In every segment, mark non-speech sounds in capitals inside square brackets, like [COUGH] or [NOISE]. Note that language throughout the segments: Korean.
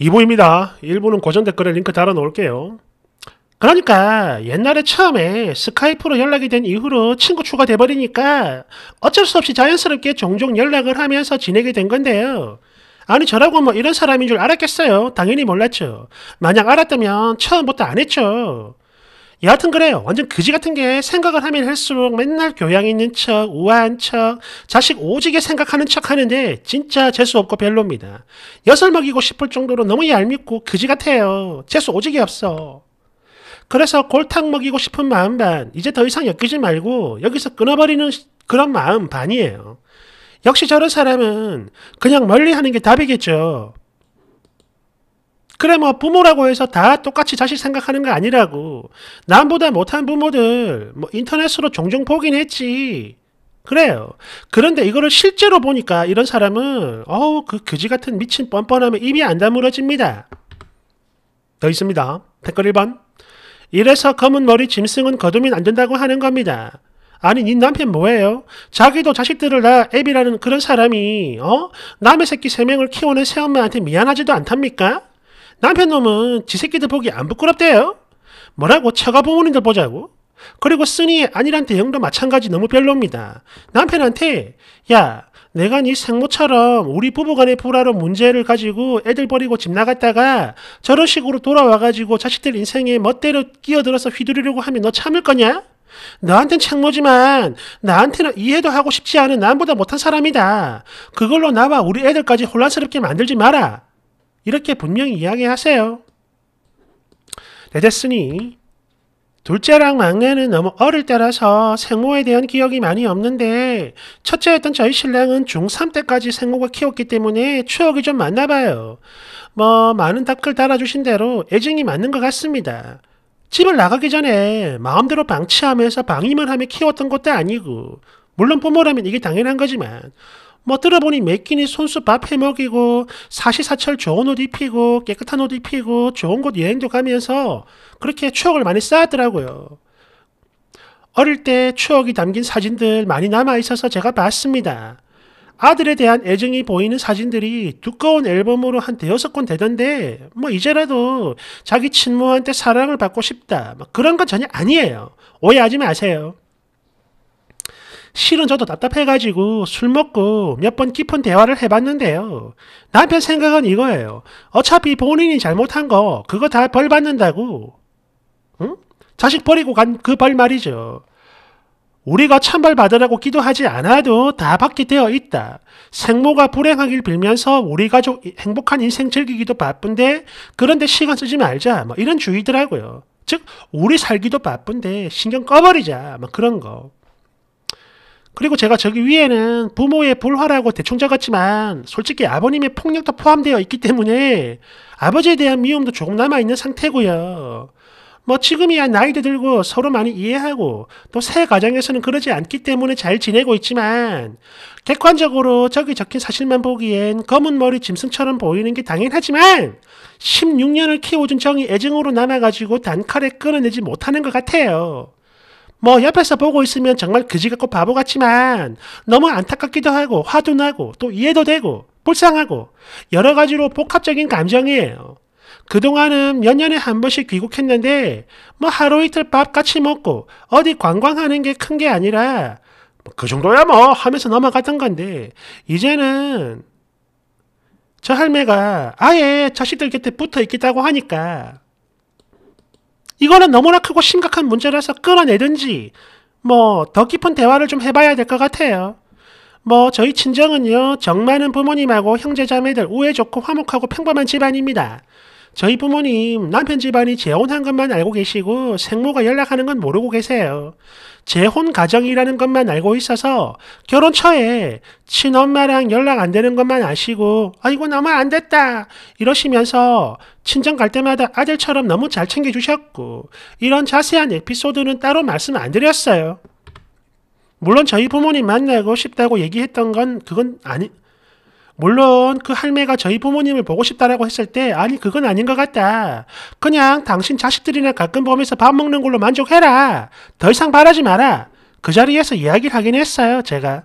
2부입니다. 일부는 고정 댓글에 링크 달아놓을게요. 그러니까 옛날에 처음에 스카이프로 연락이 된 이후로 친구 추가돼버리니까 어쩔 수 없이 자연스럽게 종종 연락을 하면서 지내게 된 건데요. 아니 저라고 뭐 이런 사람인 줄 알았겠어요? 당연히 몰랐죠. 만약 알았다면 처음부터 안 했죠. 여하튼 그래요. 완전 그지 같은 게 생각을 하면 할수록 맨날 교양 있는 척, 우아한 척, 자식 오지게 생각하는 척 하는데 진짜 재수 없고 별로입니다. 엿을 먹이고 싶을 정도로 너무 얄밉고 그지 같아요. 재수 오지게 없어. 그래서 골탕 먹이고 싶은 마음 반, 이제 더 이상 엮이지 말고 여기서 끊어버리는 그런 마음 반이에요. 역시 저런 사람은 그냥 멀리 하는 게 답이겠죠. 그래 뭐 부모라고 해서 다 똑같이 자식 생각하는 거 아니라고. 남보다 못한 부모들 뭐 인터넷으로 종종 보긴 했지. 그래요. 그런데 이거를 실제로 보니까 이런 사람은 어우 그 그지 같은 미친 뻔뻔함에 입이 안 다물어집니다. 더 있습니다. 댓글 1번. 이래서 검은 머리 짐승은 거두면 안 된다고 하는 겁니다. 아니 네 남편 뭐예요? 자기도 자식들을 낳아 앱이라는 그런 사람이 어 남의 새끼 세 명을 키우는 새엄마한테 미안하지도 않답니까? 남편 놈은 지 새끼들 보기 안 부끄럽대요. 뭐라고 처가 부모님들 보자고. 그리고 쓰니 아니란테 형도 마찬가지 너무 별로입니다. 남편한테 야 내가 네 생모처럼 우리 부부간의 불화로 문제를 가지고 애들 버리고 집 나갔다가 저런 식으로 돌아와가지고 자식들 인생에 멋대로 끼어들어서 휘두르려고 하면 너 참을 거냐? 너한텐 책모지만 나한테는 이해도 하고 싶지 않은 남보다 못한 사람이다. 그걸로 나와 우리 애들까지 혼란스럽게 만들지 마라. 이렇게 분명히 이야기하세요. 네, 됐으니 둘째랑 막내는 너무 어릴 때라서 생모에 대한 기억이 많이 없는데 첫째였던 저희 신랑은 중3 때까지 생모가 키웠기 때문에 추억이 좀 많나 봐요. 뭐 많은 답글 달아주신 대로 애증이 맞는 것 같습니다. 집을 나가기 전에 마음대로 방치하면서 방임을 하며 키웠던 것도 아니고 물론 부모라면 이게 당연한 거지만 뭐 들어보니 맥키니 손수 밥 해먹이고 사시사철 좋은 옷 입히고 깨끗한 옷 입히고 좋은 곳 여행도 가면서 그렇게 추억을 많이 쌓았더라고요. 어릴 때 추억이 담긴 사진들 많이 남아있어서 제가 봤습니다. 아들에 대한 애정이 보이는 사진들이 두꺼운 앨범으로 한 대여섯 권 되던데 뭐 이제라도 자기 친모한테 사랑을 받고 싶다 뭐 그런 건 전혀 아니에요. 오해하지 마세요. 실은 저도 답답해가지고 술 먹고 몇 번 깊은 대화를 해봤는데요. 남편 생각은 이거예요. 어차피 본인이 잘못한 거 그거 다 벌 받는다고. 응? 자식 버리고 간 그 벌 말이죠. 우리가 참벌 받으라고 기도하지 않아도 다 받게 되어 있다. 생모가 불행하길 빌면서 우리 가족 행복한 인생 즐기기도 바쁜데 그런데 시간 쓰지 말자. 뭐 이런 주의더라고요. 즉 우리 살기도 바쁜데 신경 꺼버리자. 뭐 그런 거. 그리고 제가 저기 위에는 부모의 불화라고 대충 적었지만 솔직히 아버님의 폭력도 포함되어 있기 때문에 아버지에 대한 미움도 조금 남아있는 상태고요. 뭐 지금이야 나이도 들고 서로 많이 이해하고 또 새 가정에서는 그러지 않기 때문에 잘 지내고 있지만 객관적으로 저기 적힌 사실만 보기엔 검은 머리 짐승처럼 보이는 게 당연하지만 16년을 키워준 정이 애증으로 남아가지고 단칼에 끊어내지 못하는 것 같아요. 뭐 옆에서 보고 있으면 정말 그지 같고 바보 같지만 너무 안타깝기도 하고 화도 나고 또 이해도 되고 불쌍하고 여러 가지로 복합적인 감정이에요. 그동안은 몇 년에 한 번씩 귀국했는데 뭐 하루 이틀 밥 같이 먹고 어디 관광하는 게 큰게 게 아니라 그 정도야 뭐 하면서 넘어갔던 건데 이제는 저 할매가 아예 자식들 곁에 붙어 있겠다고 하니까 이거는 너무나 크고 심각한 문제라서 끌어내든지 뭐 더 깊은 대화를 좀 해봐야 될 것 같아요. 뭐 저희 친정은요 정 많은 부모님하고 형제자매들 우애 좋고 화목하고 평범한 집안입니다. 저희 부모님 남편 집안이 재혼한 것만 알고 계시고 생모가 연락하는 건 모르고 계세요. 재혼 가정이라는 것만 알고 있어서 결혼처에 친엄마랑 연락 안 되는 것만 아시고 아이고 너무 안 됐다 이러시면서 친정 갈 때마다 아들처럼 너무 잘 챙겨주셨고 이런 자세한 에피소드는 따로 말씀 안 드렸어요. 물론 저희 부모님 만나고 싶다고 얘기했던 건 그건 아니 물론 그 할매가 저희 부모님을 보고 싶다라고 했을 때 아니 그건 아닌 것 같다. 그냥 당신 자식들이나 가끔 보면서 밥 먹는 걸로 만족해라. 더 이상 바라지 마라. 그 자리에서 이야기를 하긴 했어요 제가.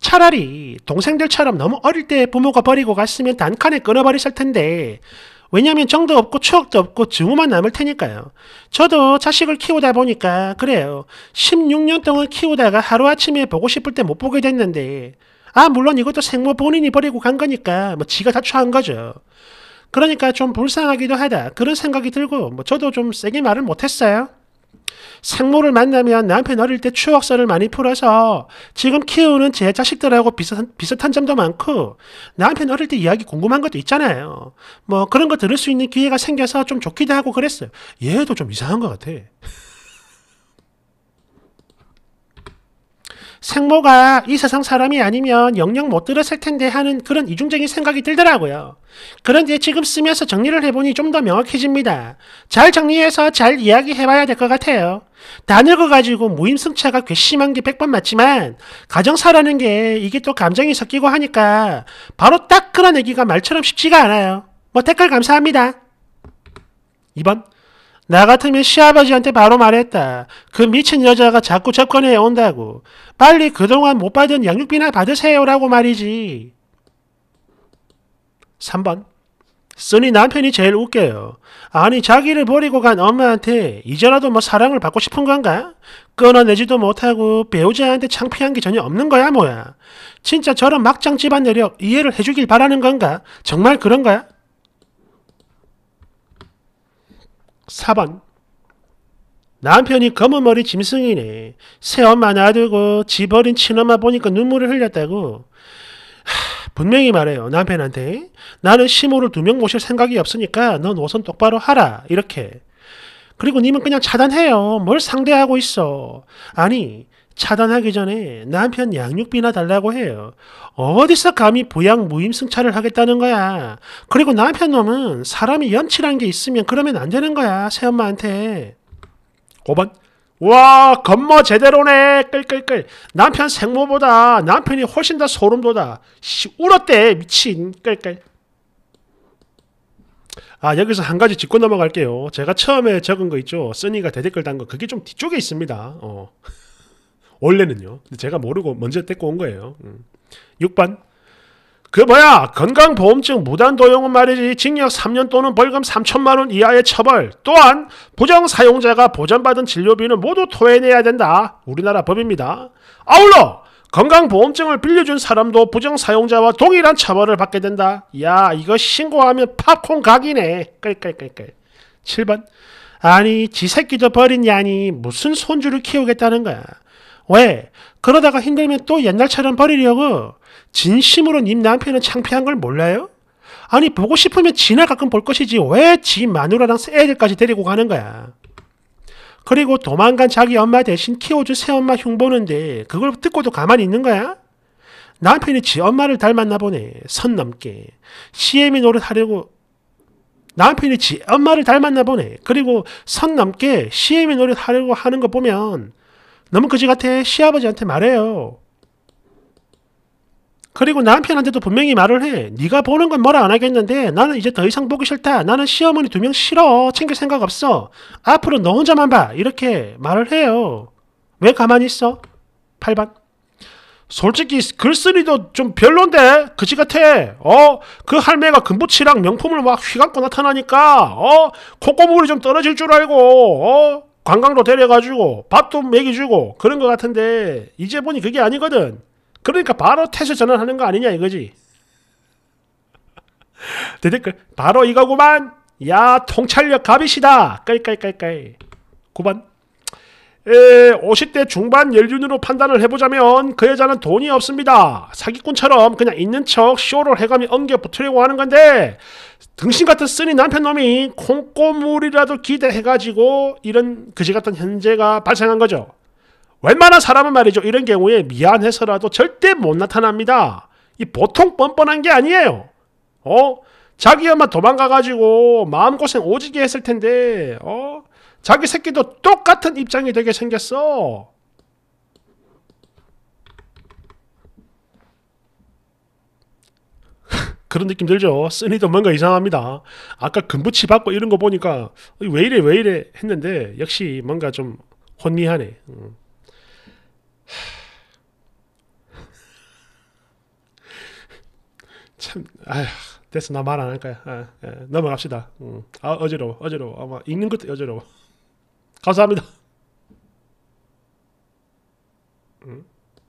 차라리 동생들처럼 너무 어릴 때 부모가 버리고 갔으면 단칸에 끊어버렸을 텐데 왜냐면 정도 없고 추억도 없고 증오만 남을 테니까요. 저도 자식을 키우다 보니까 그래요. 16년 동안 키우다가 하루아침에 보고 싶을 때 못 보게 됐는데 아, 물론 이것도 생모 본인이 버리고 간 거니까 뭐 지가 다취한 거죠. 그러니까 좀 불쌍하기도 하다. 그런 생각이 들고 뭐 저도 좀 세게 말을 못했어요. 생모를 만나면 남편 어릴 때 추억설을 많이 풀어서 지금 키우는 제 자식들하고 비슷한, 비슷한 점도 많고 남편 어릴 때 이야기 궁금한 것도 있잖아요. 뭐 그런 거 들을 수 있는 기회가 생겨서 좀 좋기도 하고 그랬어요. 얘도 좀 이상한 것 같아. 생모가 이 세상 사람이 아니면 영영 못 들었을 텐데 하는 그런 이중적인 생각이 들더라고요. 그런데 지금 쓰면서 정리를 해보니 좀 더 명확해집니다. 잘 정리해서 잘 이야기해봐야 될 것 같아요. 다 늙어가지고 무임승차가 괘씸한 게 100번 맞지만 가정사라는 게 이게 또 감정이 섞이고 하니까 바로 딱 그런 얘기가 말처럼 쉽지가 않아요. 뭐 댓글 감사합니다. 2번 나 같으면 시아버지한테 바로 말했다. 그 미친 여자가 자꾸 접근해 온다고. 빨리 그동안 못 받은 양육비나 받으세요라고 말이지. 3번. 쓰니 남편이 제일 웃겨요. 아니 자기를 버리고 간 엄마한테 이제라도 뭐 사랑을 받고 싶은 건가? 끊어내지도 못하고 배우자한테 창피한 게 전혀 없는 거야 뭐야. 진짜 저런 막장 집안 내력 이해를 해주길 바라는 건가? 정말 그런 가야 4번 남편이 검은머리 짐승이네. 새엄마 놔두고 지버린 친엄마 보니까 눈물을 흘렸다고. 하, 분명히 말해요. 남편한테. 나는 시모를 두 명 모실 생각이 없으니까 넌 우선 똑바로 하라. 이렇게. 그리고 님은 그냥 차단해요. 뭘 상대하고 있어. 아니, 차단하기 전에 남편 양육비나 달라고 해요. 어디서 감히 부양 무임승차를 하겠다는 거야. 그리고 남편 놈은 사람이 염치란 게 있으면 그러면 안 되는 거야. 새엄마한테. 5번. 와 건모 제대로네. 끌끌끌. 남편 생모보다 남편이 훨씬 더 소름 돋아. 씨 울었대. 미친. 끌끌. 아 여기서 한 가지 짚고 넘어갈게요. 제가 처음에 적은 거 있죠. 쓰니가 대댓글 단 거 그게 좀 뒤쪽에 있습니다. 어. 원래는요. 근데 제가 모르고 먼저 데리고 온 거예요. 음. 6번. 그 뭐야 건강보험증 무단도용은 말이지 징역 3년 또는 벌금 3천만 원 이하의 처벌 또한 부정 사용자가 보전받은 진료비는 모두 토해내야 된다 우리나라 법입니다 아울러 건강보험증을 빌려준 사람도 부정 사용자와 동일한 처벌을 받게 된다 야 이거 신고하면 팝콘 각이네 끌끌끌끌 7번 아니 지 새끼도 버린 야니 무슨 손주를 키우겠다는 거야 왜? 그러다가 힘들면 또 옛날처럼 버리려고 진심으로 님 남편은 창피한 걸 몰라요? 아니 보고 싶으면 지나 가끔 볼 것이지 왜 지 마누라랑 애들까지 데리고 가는 거야. 그리고 도망간 자기 엄마 대신 키워준 새엄마 흉보는데 그걸 듣고도 가만히 있는 거야? 남편이 지 엄마를 닮았나 보네. 선 넘게. CM이 노릇하려고 남편이 지 엄마를 닮았나 보네. 그리고 선 넘게 CM이 노릇하려고 하는 거 보면 너무 거지 같아. 시아버지한테 말해요. 그리고 남편한테도 분명히 말을 해. 네가 보는 건 뭐라 안 하겠는데 나는 이제 더 이상 보기 싫다. 나는 시어머니 두 명 싫어. 챙길 생각 없어. 앞으로 너 혼자만 봐. 이렇게 말을 해요. 왜 가만히 있어? 8번. 솔직히 글쓴이도 좀 별론데 그지 같아. 어, 그 할매가 금붙이랑 명품을 막 휘감고 나타나니까 어, 콧구멍이 좀 떨어질 줄 알고 어, 관광도 데려가지고 밥도 먹여주고 그런 것 같은데 이제 보니 그게 아니거든. 그러니까 바로 태세 전환하는 거 아니냐 이거지. [LAUGHS] 대댓글 바로 이거구만. 야 통찰력 갑이시다. 깔깔깔깔. 9번 에, 50대 중반 연륜으로 판단을 해보자면 그 여자는 돈이 없습니다. 사기꾼처럼 그냥 있는 척 쇼를 해가며 엉겨 붙으려고 하는 건데 등신 같은 쓰니 남편놈이 콩고물이라도 기대해가지고 이런 그지 같은 현재가 발생한 거죠. 웬만한 사람은 말이죠. 이런 경우에 미안해서라도 절대 못 나타납니다. 이 보통 뻔뻔한 게 아니에요. 어? 자기 엄마 도망가가지고 마음고생 오지게 했을 텐데, 어? 자기 새끼도 똑같은 입장이 되게 생겼어. 그런 느낌 들죠. 쓰니도 뭔가 이상합니다. 아까 금붙이 받고 이런 거 보니까 왜 이래 왜 이래 했는데 역시 뭔가 좀 혼미하네. 음. 참, 아휴, 됐어. 나 말 안 할 거야. 아, 예, 넘어갑시다. 음. 아, 어지러워, 어지러워. 아마 읽는 것도 어지러워. 감사합니다. 음.